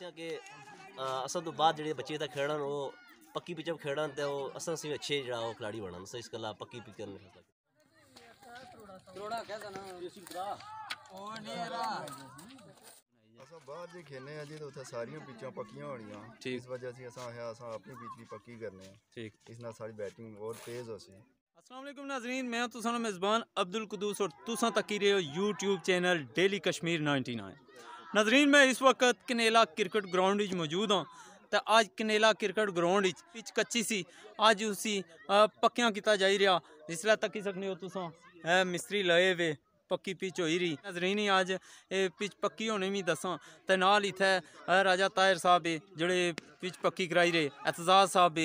કે અસા તો બાદ જે બચ્ચે દા ખેલાન ઓ પક્કી પિચ અપ ખેલાન તો અસા સી અچھے જડા ખલાડી બણન સ ઇસકાલા પક્કી પિચ કરન થોડા થોડા કેના ઓ નીરા અસા બાદ દે ખને હજી તો સારી પિછા પકિયા હોનીયા ઠીક વજહ થી અસા આયા આપણી બીચલી પક્કી કરને ઠીક ઇસના સજ બેટિંગ ઓર તેઝ હોસે અસલામુ અલયકુમ નાઝરીન મે તુસાનો મેઝબાન અબ્દુલ કદૂસ ઓર તુસા તકીર યુટ્યુબ ચેનલ ડેલી કાશ્મીર 99 ਨਜ਼ਰੀਨ ਮੈਂ ਇਸ ਵਕਤ ਕਨੇਲਾ ਕ੍ਰਿਕਟ ਗਰਾਊਂਡ ਵਿੱਚ ਮੌਜੂਦ ਹਾਂ ਤੇ ਅੱਜ ਕਨੇਲਾ ਕ੍ਰਿਕਟ ਗਰਾਊਂਡ ਵਿੱਚ ਪਿਚ ਕੱਚੀ ਸੀ ਅੱਜ ਉਸੀ ਪੱਕਿਆਂ ਕੀਤਾ ਜਾ ਰਿਹਾ ਜਿਸ ਲਈ ਤੱਕ ਹੀ ਸਕਨੇ ਹੋ ਤੁਸੀਂ ਮਿਸਤਰੀ ਲਏ ਵੇ ਪੱਕੀ ਪਿਚ ਹੋਈ ਰਹੀ ਨਜ਼ਰੀਨ ਹੀ ਅੱਜ ਇਹ ਪਿਚ ਪੱਕੀ ਹੋਣੀ ਵੀ ਦੱਸਾਂ ਤੇ ਨਾਲ ਇਥੇ ਰਾਜਾ ਤਾਇਰ ਸਾਹਿਬ ਜਿਹੜੇ ਪਿਚ ਪੱਕੀ ਕਰਾਈ ਰਹੇ ਇਤਜ਼ਾਜ਼ ਸਾਹਿਬ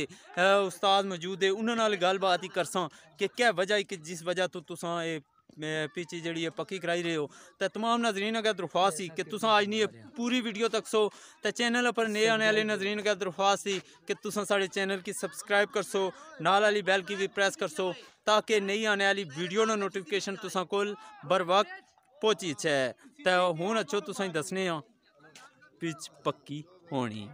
ਉਸਤਾਦ ਮੌਜੂਦ ਹੈ ਉਹਨਾਂ ਨਾਲ ਗੱਲਬਾਤ ਹੀ ਕਰਸਾਂ ਕਿ ਕਿਹ ਵਜ੍ਹਾ ਹੈ ਕਿ ਜਿਸ ਵਜ੍ਹਾ ਤੋਂ ਤੁਸੀਂ ਇਹ पिच जी पक्की कराई रहे हो तो तमाम नजरीन अगर दरख्वास्त ही कि तुस आज नहीं पूरी वीडियो तक सो तो चैनल पर नए आने वाले नजरीन अगर दरख्वास्त कि तुस साढ़े चैनल की सब्सक्राइब कर सो नाल वाली बैल की भी प्रेस कर सो ताकि नई आने वाली वीडियो ना नोटिफिकेशन तुस को बर वक्त पहुँची छे तो हूँ अच्छो तुस दसने पिच पक्की होनी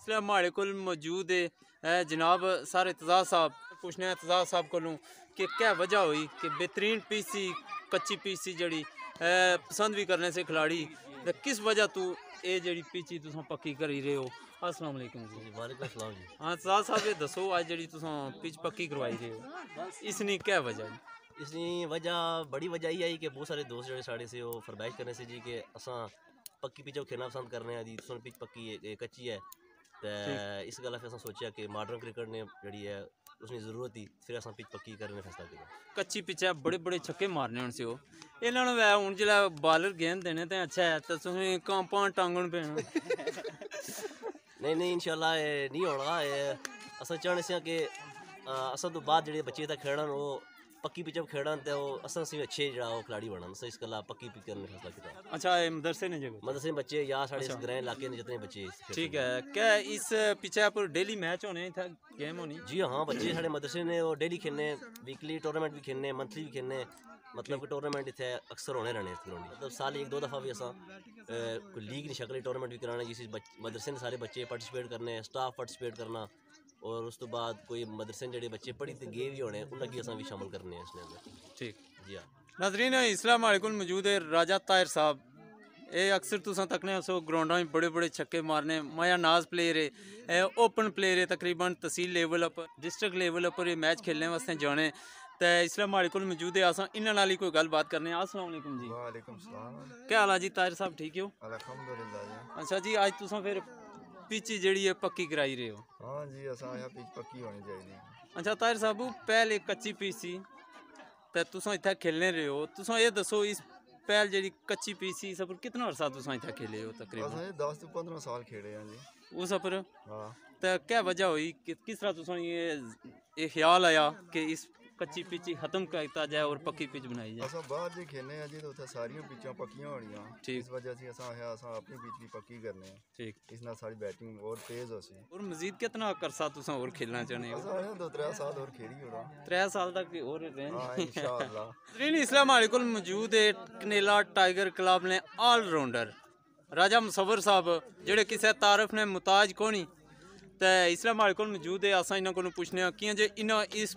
इसलिए हमारे को मौजूद है जनाब सर एतजाज़ साहब पुछने एतजाज़ साहब को कि क्या वजह हुई कि बेहतरीन पी सी कच्ची पी सी जड़ी पसंद भी करने से खिलाड़ी तो किस वजह तू ये जी पीची तुस पक्की करी रहे हो अस्सलाम वालेकुम जी वालेकुम अस्सलाम जी हां साहब साहब ये दसो आज जड़ी तुस पिच पक्की करवाई रहे हो इसनी क्या वजह इसनी वजह बड़ी वजह ये आई कि बहुत सारे दोस्त जो साढ़े से वो फरमाइश करने से जी कि असा पक्की पिच खेलना पसंद करने हैं जी तुस पिच पक्की है कच्ची है ਤੇ ਇਸ ਗੱਲ ਫਿਰ ਅਸਾਂ ਸੋਚਿਆ ਕਿ ਮਾਡਰਨ ਕ੍ਰਿਕਟ ਨੇ ਜਿਹੜੀ ਹੈ ਉਸ ਨੂੰ ਜ਼ਰੂਰਤ ਹੀ ਫਿਰ ਅਸਾਂ ਪਿੱਚ ਪੱਕੀ ਕਰਨ ਦਾ ਫੈਸਲਾ ਕੀਤਾ ਕੱਚੀ ਪਿੱਚ ਹੈ ਬੜੇ ਬੜੇ ਛੱਕੇ ਮਾਰਨੇ ਹੁਣ ਸੀ ਉਹ ਇਹਨਾਂ ਨੂੰ ਵੈ ਹੁਣ ਜਿਹੜਾ ਬਾਲਰ ਗੇਂਦ ਦੇਣੇ ਤੇ ਅੱਛਾ ਹੈ ਤਾਂ ਤੁਸੀਂ ਕੰਪਾਉਂਡ ਟਾਂਗਣ ਪੈਣਾ ਨਹੀਂ ਨਹੀਂ ਇਨਸ਼ਾਅੱਲਾ ਇਹ ਨਹੀਂ ਹੋਣਾ ਇਹ ਅਸਾਂ ਚਾਹਣੇ ਸੀ ਕਿ ਅਸਾਂ ਤੋਂ ਬਾਅਦ ਜਿਹੜੇ ਬੱਚੇ ਤਾਂ ਖੇਡਣ ਉਹ पक्की ਪਿੱਚ ਖੇਡਾਂ ਤੇ ਉਹ ਅਸਾਂ ਸੀ ਅੱਛੇ ਜਿਹੜਾ ਉਹ ਖਿਡਾਰੀ ਬਣਨ ਸੇ ਇਸ ਕਲਾ अच्छा मदरसे ने जगह ਮਦਦ ਸੇ ਬੱਚੇ ਜਾਂ ਸਾਡੇ ਇਸ ਗ੍ਰਹਿ ਇਲਾਕੇ ठीक है क्या इस पिच पर डेली मैच होने था गेम होनी जी हाँ बच्चे साढ़े मदरसे ने डेली खेलने वीकली टूर्नामेंट भी खेलने मंथली भी खेलने मतलब कि टूर्नामेंट इतने अक्सर होने रहने मतलब साल एक दो दफ़ा भी असा लीग की शक्ल टूर्नामेंट भी कराने जिस मदरसे ने सारे बच्चे पार्टिसिपेट करने स्टाफ पार्टिसिपेट करना ਔਰ ਉਸ ਤੋਂ ਬਾਅਦ ਕੋਈ ਮਦਰਸੇ ਜਿਹੜੇ ਬੱਚੇ ਪੜ੍ਹੀ ਤੇ ਗਏ ਵੀ ਹੋਣੇ ਉਹਨਾਂ ਕੀ ਅਸਾਂ ਵੀ ਸ਼ਾਮਲ ਕਰਨੇ ਆ ਇਸ ਦੇ ਅੰਦਰ ਠੀਕ ਜੀ ਆ ਨਾਜ਼ਰੀਨ ਇਸਲਾਮ ਅਲੈਕੁਮ ਮੌਜੂਦ ਹੈ ਰਾਜਾ ਤਾਇਰ ਸਾਹਿਬ ਇਹ ਅਕਸਰ ਤੁਸੀਂ ਤੱਕਨੇ ਹੋ ਗਰਾਊਂਡਾਂ ਵਿੱਚ ਬੜੇ ਬੜੇ ਛੱਕੇ ਮਾਰਨੇ ਮਾਇਆ ਨਾਜ਼ ਪਲੇਅਰ ਹੈ ਇਹ ਓਪਨ ਪਲੇਅਰ ਹੈ ਤਕਰੀਬਨ ਤਹਿਸੀਲ ਲੈਵਲ ਉੱਪਰ ਡਿਸਟ੍ਰਿਕਟ ਲੈਵਲ ਉੱਪਰ ਇਹ ਮੈਚ ਖੇਲਣ ਵਾਸਤੇ ਜਾਣੇ ਤੇ ਇਸਲਾਮ ਅਲੈਕੁਮ ਮੌਜੂਦ ਹੈ ਅਸਾਂ ਇਹਨਾਂ ਨਾਲ ਹੀ ਕੋਈ ਗੱਲਬਾਤ ਕਰਨੇ ਆ ਅਸਲਾਮ ਅਲੈਕੁਮ ਜੀ ਵਾਲੇਕੁਮ ਸਲਾਮ ਕੀ ਹਾਲ ਆ ਜੀ ਤਾਇਰ ਸਾਹਿਬ ਠੀਕ ਹੋ ਅਲਹਮਦੁਲਿਲਾ ਜੀ ਅੱਛਾ ਜੀ ਅੱਜ ਤੁਸੀਂ ਫਿਰ ਪਿੱਚ ਜਿਹੜੀ ਹੈ ਪੱਕੀ ਕਰਾਈ ਰਹੇ ਹੋ ਹਾਂ ਜੀ ਅਸਾਂ ਇਹ ਪਿੱਚ ਪੱਕੀ ਹੋਣੀ ਚਾਹੀਦੀ ਹੈ ਅੱਛਾ ਤਾਇਰ ਸਾਹਿਬੂ ਪਹਿਲੇ ਕੱਚੀ ਪੀਚ ਸੀ ਤੇ ਤੁਸੀਂ ਇੱਥੇ ਖੇਲਨੇ ਰਹੇ ਹੋ ਤੁਸੀਂ ਇਹ ਦੱਸੋ ਇਸ ਪਹਿਲ ਜਿਹੜੀ ਕੱਚੀ ਪੀਚ ਸੀ ਸਭ ਕਿਤਨਾ ਅਰਸਾ ਤੁਸੀਂ ਇੱਥੇ ਖੇਲੇ ਹੋ ਤਕਰੀਬਨ ਅਸਾਂ ਇਹ 10 ਤੋਂ 15 ਸਾਲ ਖੇਡੇ ਆ ਜੀ ਉਹ ਸਫਰ ਹਾਂ ਤਾਂ ਕੀ ਵਜ੍ਹਾ ਹੋਈ ਕਿਸ ਤਰ੍ਹਾਂ ਤੁਸੀਂ ਇਹ ਇਹ ਖਿਆਲ ਆਇਆ ਕਿ ਇਸ कच्ची पिच खत्म किया जाए और पक्की पिच बनाई जाए बाहर जो खेलने जी तो सारियां पिचा पक्या होनी इस वजह से अपनी पिच भी पक्की करने ठीक इस बैटिंग और तेज हो और मजीद कितना करसा तुम और खेलना चाहे दो त्रे साल और खेली त्रै साल तक और रेन इसलिए हमारे को मौजूद है कनेला टाइगर क्लब ने ऑलराउंडर राजा मुसवर साहब जेडे किसी तारफ ने मुताज कौनी ਤੇ तो इसलिए ਕੋਲ ਮੌਜੂਦ ਹੈ ਅਸਾਂ ਇਹਨਾਂ ਕੋਲੋਂ ਪੁੱਛਨੇ ਆ ਕਿ ਜੇ ਇਹਨਾਂ ਇਸ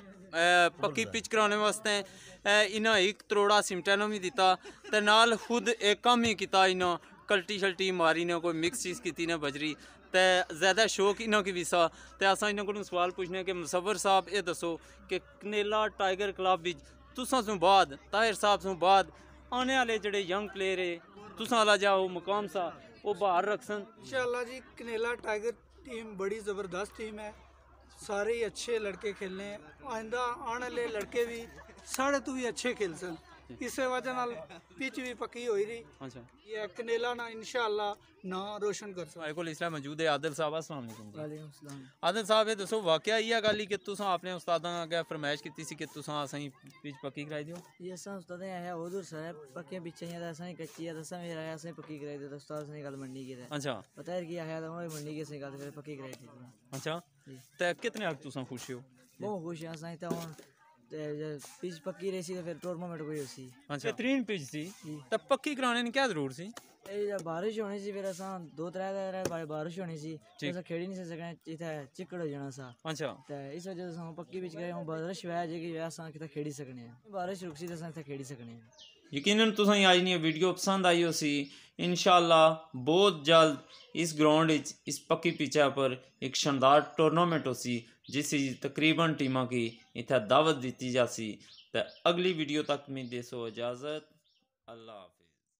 ਪੱਕੀ ਪਿਚ ਕਰਾਉਣ ਵਾਸਤੇ ਇਹਨਾਂ ਇੱਕ ਕਰੋੜਾ ਸਿਮਟਾਂ ਨੂੰ ਵੀ ਦਿੱਤਾ ਤੇ ਨਾਲ ਖੁਦ ਇੱਕ ਕੰਮ ਹੀ ਕੀਤਾ ਇਹਨਾਂ ਕਲਟੀ ਛਲਟੀ ਮਾਰੀ ਨੇ ਕੋਈ ਮਿਕਸ ਚੀਜ਼ ਕੀਤੀ ਨੇ ਬਜਰੀ ਤੇ ਜ਼ਿਆਦਾ ਸ਼ੌਕ ਇਹਨਾਂ ਕੀ ਵਿਸਾ ਤੇ ਅਸਾਂ ਇਹਨਾਂ ਕੋਲੋਂ ਸਵਾਲ ਪੁੱਛਨੇ ਕਿ ਮੁਸਵਰ ਸਾਹਿਬ ਇਹ ਦੱਸੋ ਕਿ ਕਨੇਲਾ ਟਾਈਗਰ ਕਲੱਬ ਵਿੱਚ ਤੁਸਾਂ ਤੋਂ ਬਾਅਦ ਤਾਹਿਰ ਸਾਹਿਬ ਤੋਂ ਬਾਅਦ ਆਉਣੇ ਵਾਲੇ ਜਿਹੜੇ ਯੰਗ ਪਲੇਅਰ ਹੈ ਤੁਸਾਂ ਲਾ ਜਾਓ ਮਕਾਮ ਸਾ ਉਹ ਬਾਹਰ ਰੱਖਸਨ ਇਨਸ਼ਾਅੱਲਾ ਜੀ ਕਨੇਲਾ ਟਾਈਗਰ ਟੀਮ ਬੜੀ ਜ਼ਬਰਦਸਤ ਟੀਮ ਹੈ ਸਾਰੇ ਹੀ ਅੱਛੇ ਲੜਕੇ ਖੇਲਨੇ ਆਂਦਾ ਆਣ ਵਾਲੇ ਲੜਕੇ ਵੀ ਸਾਰੇ ਤੋਂ ਵੀ ਅੱਛੇ ਖੇਲ ਸਨ ਇਸੇ ਵਜ੍ਹਾ ਨਾਲ ਪਿੱਚ ਵੀ ਪੱਕੀ ਹੋਈ ਰਹੀ अच्छा ये कनेला ना इंशाल्लाह ना रोशन कर सकता हमारे को इसला मौजूद है आदिल साहब अस्सलाम वालेकुम वालेकुम सलाम आदिल साहब ये दसो वाकया ही है गल ही कि तुसा अपने उस्तादां अगे फरमाइश कीती सी कि तुसा असें पिच पक्की कराई दियो ये असां उस्ताद आया उधर सर पक्के बिछे या असां ही कच्ची या असां मेरा आया असां पक्की कराई दे उस्ताद से गल मंडी के अच्छा पता है कि आया था उन्होंने मंडी के से गल करे पक्की कराई थी अच्छा जी। ते कितने हक तुसा खुश हो बहुत खुश है असां ही तो हुन ਪਿਚ ਪੱਕੀ ਰਹੀ ਸੀ ਤਾਂ ਫਿਰ ਟੂਰਨਾਮੈਂਟ ਕੋਈ ਹੋਸੀ ਅੱਛਾ ਤ੍ਰੀਨ ਪਿਚ ਸੀ ਤਾਂ ਪੱਕੀ ਕਰਾਉਣੇ ਨੇ ਕਿਆ ਜ਼ਰੂਰ ਸੀ ਇਹ ਜਦ ਬਾਰਿਸ਼ ਹੋਣੀ ਸੀ ਫਿਰ ਅਸਾਂ ਦੋ ਤਰ੍ਹਾਂ ਦਾ ਰਹਿ ਬਾਰੇ بارش ਹੋਣੀ ਸੀ ਅਸਾਂ ਖੇੜੀ ਨਹੀਂ ਸਕਣਾ ਇਥੇ ਚਿੱਕੜ ਹੋ ਜਾਣਾ ਸਾ ਅੱਛਾ ਤਾਂ ਇਸ ਵਜ੍ਹਾ ਤੋਂ ਅਸਾਂ ਪੱਕੀ ਵਿੱਚ ਗਏ ਹਾਂ ਬਾਰਿਸ਼ ਸ਼ਵੈ ਜੇ ਕਿ ਅਸਾਂ ਕਿਤੇ ਖੇੜੀ ਸਕਣੇ ਆ ਬਾਰਿਸ਼ ਰੁਕਸੀ ਤਾਂ ਅਸਾਂ ਇਥੇ ਖੇੜੀ ਸਕਣੇ ਆ यकीन ਤੁਸੀਂ ਅੱਜ वीडियो पसंद आई ਆਈ ਹੋਸੀ बहुत जल्द इस ग्राउंड इस पक्की पिचा पर एक शानदार टूर्नामेंट होसी जिस तकरीबन टीमा की इतना दावत दी जा अगली वीडियो तक में देसो इजाज़त अल्लाह हाफि